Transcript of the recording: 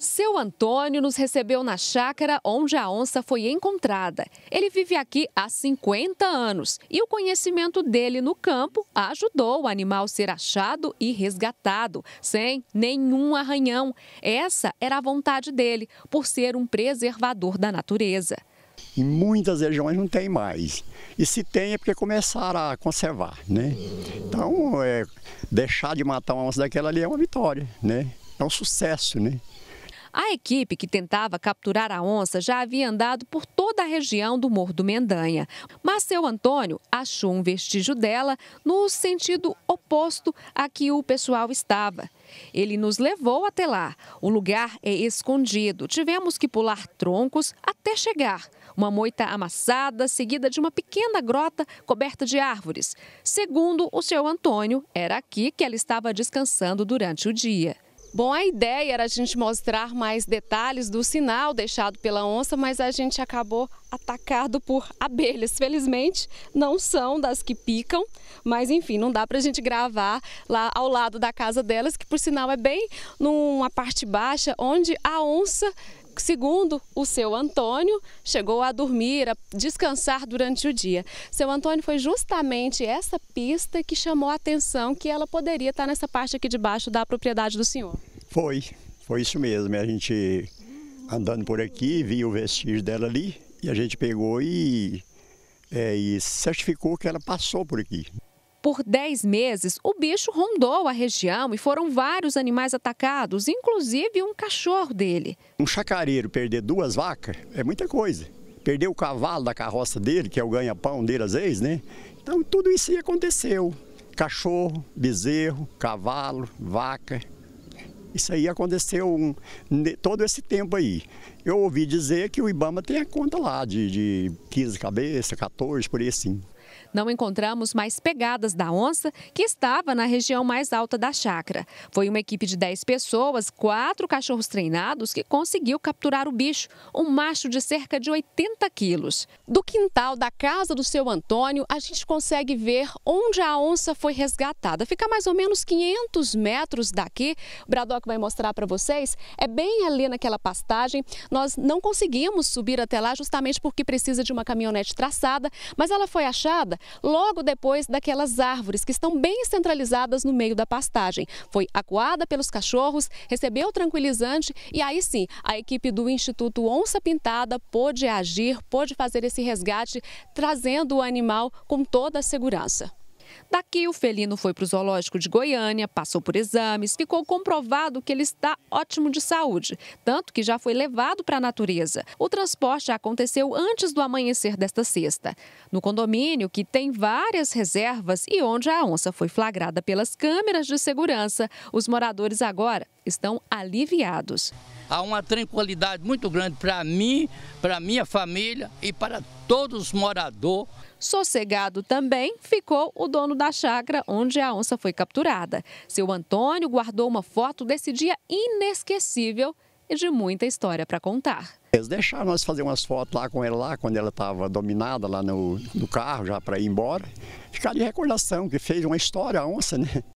Seu Antônio nos recebeu na chácara onde a onça foi encontrada. Ele vive aqui há 50 anos e o conhecimento dele no campo ajudou o animal a ser achado e resgatado, sem nenhum arranhão. Essa era a vontade dele, por ser um preservador da natureza. Em muitas regiões não tem mais. E se tem é porque começaram a conservar, né? Então, é, deixar de matar uma onça daquela ali é uma vitória, né? É um sucesso, né? A equipe que tentava capturar a onça já havia andado por toda a região do Morro do Mendanha, mas seu Antônio achou um vestígio dela no sentido oposto a que o pessoal estava. Ele nos levou até lá. O lugar é escondido. Tivemos que pular troncos até chegar. Uma moita amassada, seguida de uma pequena grota coberta de árvores. Segundo o seu Antônio, era aqui que ela estava descansando durante o dia. Bom, a ideia era a gente mostrar mais detalhes do sinal deixado pela onça, mas a gente acabou atacado por abelhas. Felizmente, não são das que picam, mas enfim, não dá para a gente gravar lá ao lado da casa delas, que por sinal é bem numa parte baixa, onde a onça segundo o seu Antônio, chegou a dormir, a descansar durante o dia. Seu Antônio foi justamente essa pista que chamou a atenção que ela poderia estar nessa parte aqui debaixo da propriedade do senhor. Foi, foi isso mesmo. A gente andando por aqui, viu o vestígio dela ali e a gente pegou e, é, e certificou que ela passou por aqui. Por 10 meses, o bicho rondou a região e foram vários animais atacados, inclusive um cachorro dele. Um chacareiro perder duas vacas é muita coisa. Perder o cavalo da carroça dele, que é o ganha-pão dele às vezes, né? Então tudo isso aconteceu. Cachorro, bezerro, cavalo, vaca. Isso aí aconteceu um, todo esse tempo aí. Eu ouvi dizer que o Ibama tem a conta lá de, de 15 cabeças, 14, por aí sim. Não encontramos mais pegadas da onça, que estava na região mais alta da chácara. Foi uma equipe de 10 pessoas, quatro cachorros treinados, que conseguiu capturar o bicho, um macho de cerca de 80 quilos. Do quintal da casa do seu Antônio, a gente consegue ver onde a onça foi resgatada. Fica mais ou menos 500 metros daqui. O Bradock vai mostrar para vocês. É bem ali naquela pastagem. Nós não conseguimos subir até lá justamente porque precisa de uma caminhonete traçada, mas ela foi achada logo depois daquelas árvores que estão bem centralizadas no meio da pastagem. Foi acuada pelos cachorros, recebeu tranquilizante e aí sim a equipe do Instituto Onça Pintada pôde agir, pôde fazer esse resgate, trazendo o animal com toda a segurança. Daqui, o felino foi para o zoológico de Goiânia, passou por exames, ficou comprovado que ele está ótimo de saúde, tanto que já foi levado para a natureza. O transporte aconteceu antes do amanhecer desta sexta. No condomínio, que tem várias reservas e onde a onça foi flagrada pelas câmeras de segurança, os moradores agora estão aliviados. Há uma tranquilidade muito grande para mim, para minha família e para todos os moradores. Sossegado também ficou o dono da chácara onde a onça foi capturada. Seu Antônio guardou uma foto desse dia inesquecível e de muita história para contar. Eles deixaram nós fazer umas fotos lá com ela, lá, quando ela estava dominada lá no, no, carro, já para ir embora. Ficar de recordação, que fez uma história a onça, né?